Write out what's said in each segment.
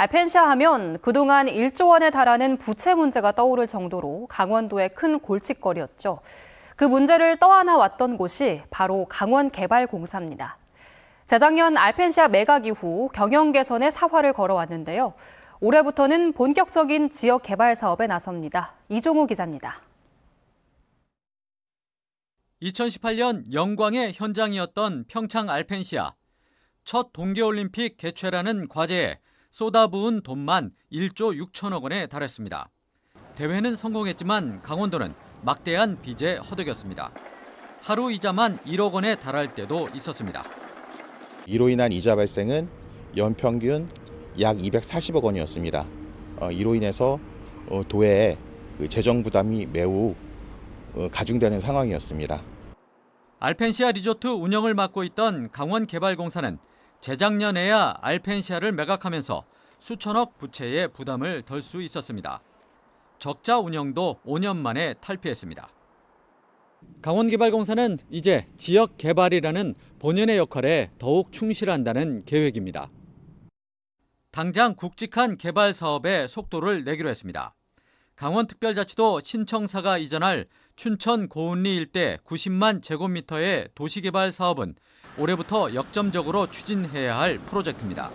알펜시아 하면 그동안 1조 원에 달하는 부채 문제가 떠오를 정도로 강원도의 큰 골칫거리였죠. 그 문제를 떠안아 왔던 곳이 바로 강원개발공사입니다. 재작년 알펜시아 매각 이후 경영 개선에 사활을 걸어왔는데요. 올해부터는 본격적인 지역 개발 사업에 나섭니다. 이종우 기자입니다. 2018년 영광의 현장이었던 평창 알펜시아. 첫 동계올림픽 개최라는 과제에 쏟아부은 돈만 1조 6천억 원에 달했습니다. 대회는 성공했지만 강원도는 막대한 빚에 허덕였습니다. 하루 이자만 1억 원에 달할 때도 있었습니다. 이로 인한 이자 발생은 연평균 약 240억 원이었습니다. 어, 이로 인해서 어, 도의 그 재정 부담이 매우 어, 가중되는 상황이었습니다. 알펜시아 리조트 운영을 맡고 있던 강원개발공사는 재작년에야 알펜시아를 매각하면서 수천억 부채의 부담을 덜 수 있었습니다. 적자 운영도 5년 만에 탈피했습니다. 강원개발공사는 이제 지역 개발이라는 본연의 역할에 더욱 충실한다는 계획입니다. 당장 굵직한 개발 사업의 속도를 내기로 했습니다. 강원특별자치도 신청사가 이전할 춘천 고운리 일대 90만 제곱미터의 도시개발 사업은 올해부터 역점적으로 추진해야 할 프로젝트입니다.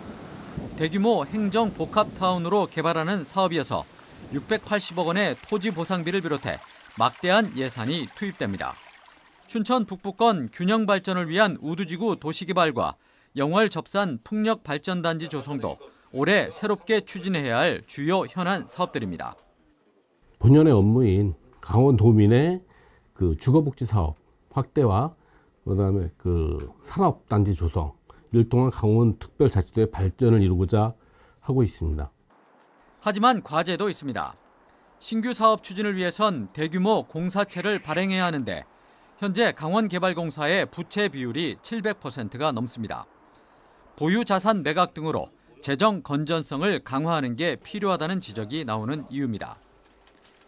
대규모 행정 복합타운으로 개발하는 사업이어서 680억 원의 토지 보상비를 비롯해 막대한 예산이 투입됩니다. 춘천 북부권 균형 발전을 위한 우두지구 도시개발과 영월 접산 풍력 발전단지 조성도 올해 새롭게 추진해야 할 주요 현안 사업들입니다. 본연의 업무인 강원도민의 그 주거복지 사업 확대와 그다음에 그 산업단지 조성 일동안 강원특별자치도의 발전을 이루고자 하고 있습니다. 하지만 과제도 있습니다. 신규 사업 추진을 위해선 대규모 공사체를 발행해야 하는데 현재 강원개발공사의 부채 비율이 700%가 넘습니다. 보유 자산 매각 등으로 재정 건전성을 강화하는 게 필요하다는 지적이 나오는 이유입니다.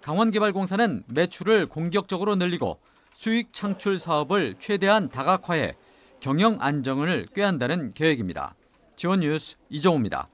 강원개발공사는 매출을 공격적으로 늘리고 수익 창출 사업을 최대한 다각화해 경영 안정을 꾀한다는 계획입니다. 지원 뉴스 이정호입니다.